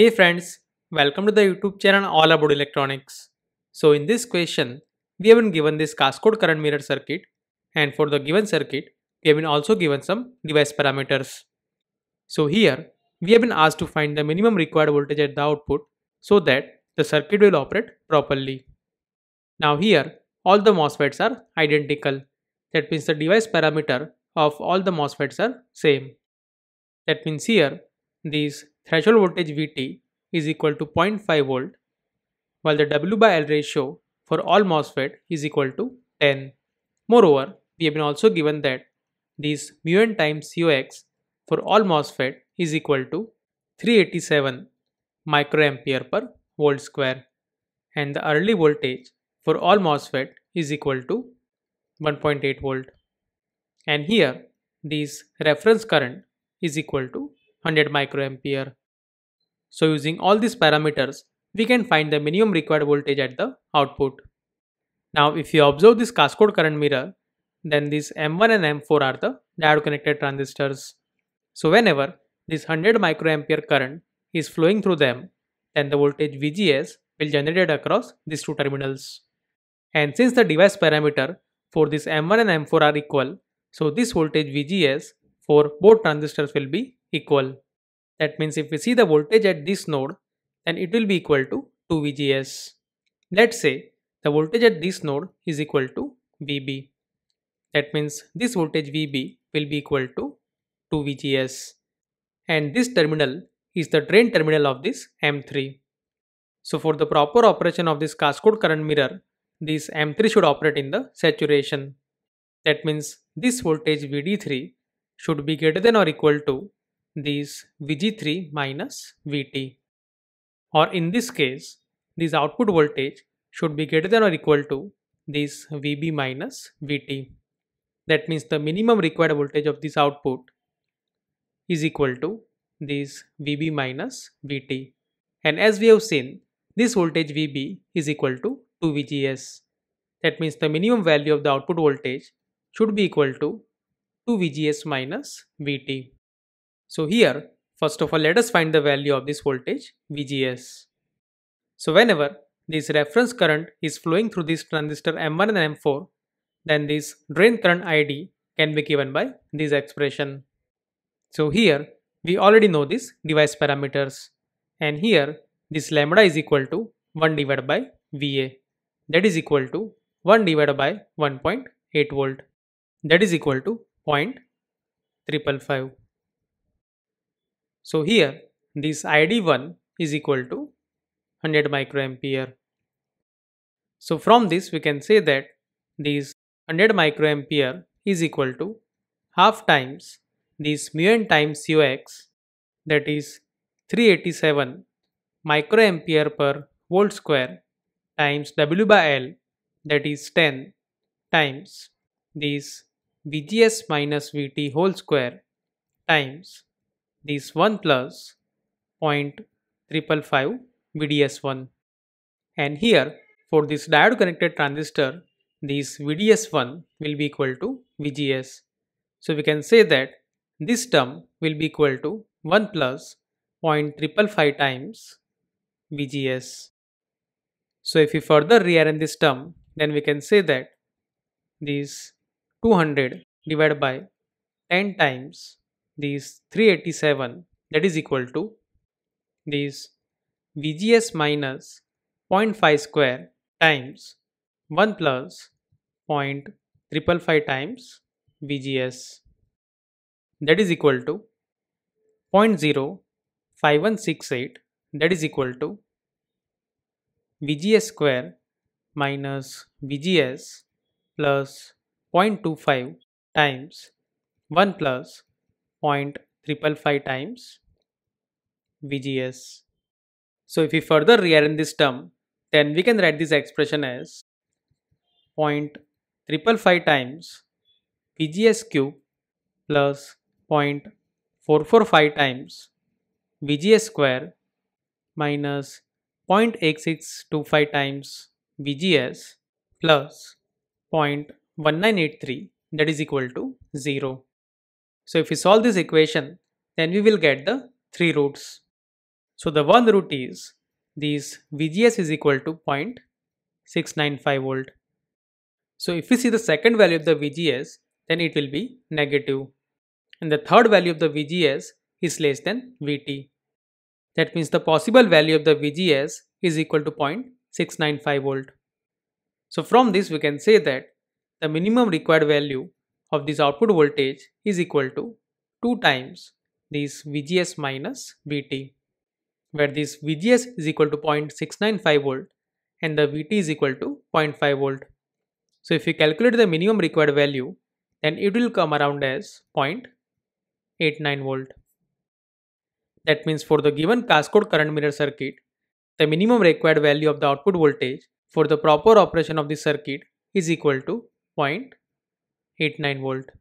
Hey friends, welcome to the YouTube channel All About Electronics. So in this question, we have been given this cascode current mirror circuit and for the given circuit, we have been also given some device parameters. So here, we have been asked to find the minimum required voltage at the output so that the circuit will operate properly. Now here, all the MOSFETs are identical. That means the device parameter of all the MOSFETs are same. That means here, these Threshold voltage Vt is equal to 0.5 volt while the W by L ratio for all MOSFET is equal to 10. Moreover, we have been also given that these mu n times COX for all MOSFET is equal to 387 microampere per volt square and the early voltage for all MOSFET is equal to 1.8 volt. And here, this reference current is equal to 100 microampere. So using all these parameters, we can find the minimum required voltage at the output. Now if you observe this cascode current mirror, then these M1 and M4 are the diode connected transistors. So whenever this 100 microampere current is flowing through them, then the voltage VGS will generate across these two terminals. And since the device parameter for this M1 and M4 are equal, so this voltage VGS for both transistors will be equal. That means if we see the voltage at this node, then it will be equal to 2VGS. Let's say the voltage at this node is equal to VB. That means this voltage VB will be equal to 2VGS. And this terminal is the drain terminal of this M3. So for the proper operation of this cascode current mirror, this M3 should operate in the saturation. That means this voltage VD3 should be greater than or equal to these Vg3 minus Vt. Or in this case, this output voltage should be greater than or equal to this Vb minus Vt. That means the minimum required voltage of this output is equal to this Vb minus Vt. And as we have seen, this voltage Vb is equal to 2Vgs. That means the minimum value of the output voltage should be equal to 2Vgs minus Vt. So here, first of all, let us find the value of this voltage VGS. So whenever this reference current is flowing through this transistor M1 and M4, then this drain current ID can be given by this expression. So here, we already know these device parameters. And here, this lambda is equal to 1 divided by VA. That is equal to 1 divided by 1.8 volt. That is equal to 0.555. So here this ID1 is equal to 100 microampere. So from this we can say that this 100 microampere is equal to half times this mu n times UX that is 387 microampere per volt square times W by L that is 10 times this VGS minus VT whole square times this OnePlus 0.555 VDS1. And here for this diode connected transistor, this VDS1 will be equal to VGS. So we can say that this term will be equal to 1 plus 0.555 times VGS. So if we further rearrange this term, then we can say that this 200 divided by 10 times these 387 that is equal to these VGS minus 0.5 square times 1 plus 0.555 times VGS that is equal to 0 0.05168 that is equal to VGS square minus VGS plus 0.25 times 1 plus 0.355 times VGS. So if we further rearrange this term, then we can write this expression as 0.355 times VGS cube plus 0.445 times VGS square minus 0.8625 times VGS plus 0.1983 that is equal to 0. So if we solve this equation, then we will get the three roots. So the one root is these VGS is equal to 0.695 volt. So if we see the second value of the VGS, then it will be negative. And the third value of the VGS is less than VT. That means the possible value of the VGS is equal to 0.695 volt. So from this we can say that the minimum required value of this output voltage is equal to 2 times this VGS minus VT, where this VGS is equal to 0.695 volt and the VT is equal to 0.5 volt. So if you calculate the minimum required value, then it will come around as 0.89 volt. That means for the given cascode current mirror circuit, the minimum required value of the output voltage for the proper operation of the circuit is equal to 0.89 8 9 volt